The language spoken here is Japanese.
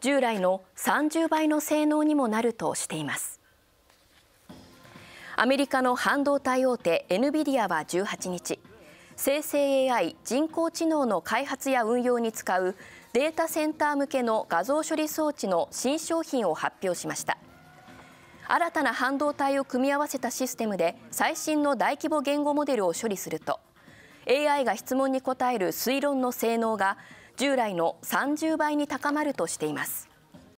従来の30倍の性能にもなるとしていますアメリカの半導体大手 NVIDIA は18日生成 AI 人工知能の開発や運用に使うデータセンター向けの画像処理装置の新商品を発表しました新たな半導体を組み合わせたシステムで最新の大規模言語モデルを処理すると AI が質問に答える推論の性能が従来の30倍に高まるとしています。